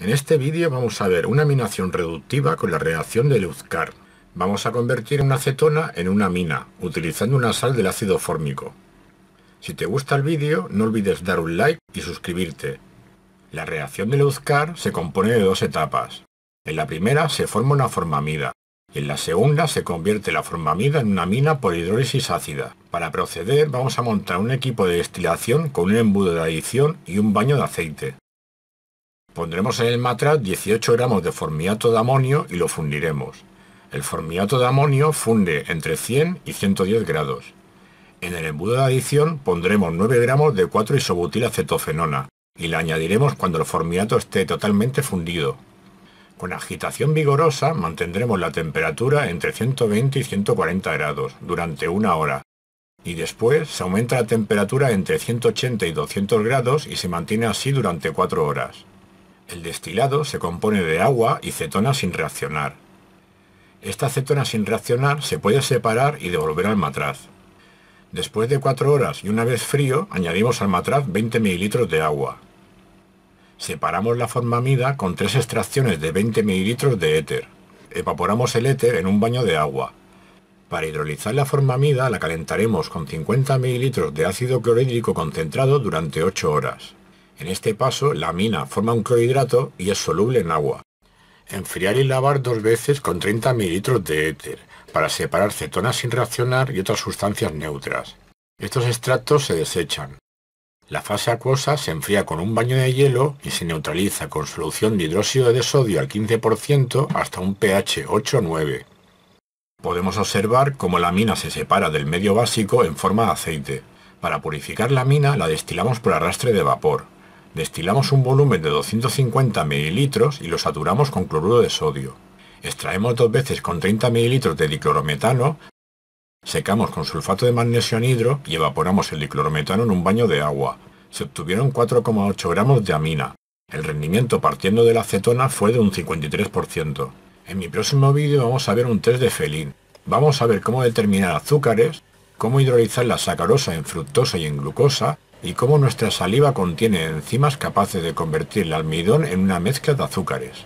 En este vídeo vamos a ver una minación reductiva con la reacción de Luzcar. Vamos a convertir una acetona en una mina utilizando una sal del ácido fórmico. Si te gusta el vídeo, no olvides dar un like y suscribirte. La reacción de Luzcar se compone de dos etapas. En la primera se forma una formamida, y en la segunda se convierte la formamida en una mina por hidrólisis ácida. Para proceder vamos a montar un equipo de destilación con un embudo de adición y un baño de aceite. Pondremos en el matraz 18 gramos de formiato de amonio y lo fundiremos. El formiato de amonio funde entre 100 y 110 grados. En el embudo de adición pondremos 9 gramos de 4 isobutilacetofenona y la añadiremos cuando el formiato esté totalmente fundido. Con agitación vigorosa mantendremos la temperatura entre 120 y 140 grados durante una hora y después se aumenta la temperatura entre 180 y 200 grados y se mantiene así durante 4 horas. El destilado se compone de agua y cetona sin reaccionar. Esta cetona sin reaccionar se puede separar y devolver al matraz. Después de 4 horas y una vez frío, añadimos al matraz 20 ml de agua. Separamos la formamida con tres extracciones de 20 ml de éter. Evaporamos el éter en un baño de agua. Para hidrolizar la formamida la calentaremos con 50 ml de ácido clorhídrico concentrado durante 8 horas. En este paso, la amina forma un clorhidrato y es soluble en agua. Enfriar y lavar dos veces con 30 ml de éter para separar cetonas sin reaccionar y otras sustancias neutras. Estos extractos se desechan. La fase acuosa se enfría con un baño de hielo y se neutraliza con solución de hidróxido de sodio al 15% hasta un pH 8 9. Podemos observar cómo la mina se separa del medio básico en forma de aceite. Para purificar la mina la destilamos por arrastre de vapor. Destilamos un volumen de 250 ml y lo saturamos con cloruro de sodio. Extraemos dos veces con 30 ml de diclorometano, secamos con sulfato de magnesio anhidro y evaporamos el diclorometano en un baño de agua. Se obtuvieron 4,8 gramos de amina. El rendimiento partiendo de la acetona fue de un 53%. En mi próximo vídeo vamos a ver un test de felín. Vamos a ver cómo determinar azúcares, cómo hidrolizar la sacarosa en fructosa y en glucosa, y cómo nuestra saliva contiene enzimas capaces de convertir el almidón en una mezcla de azúcares.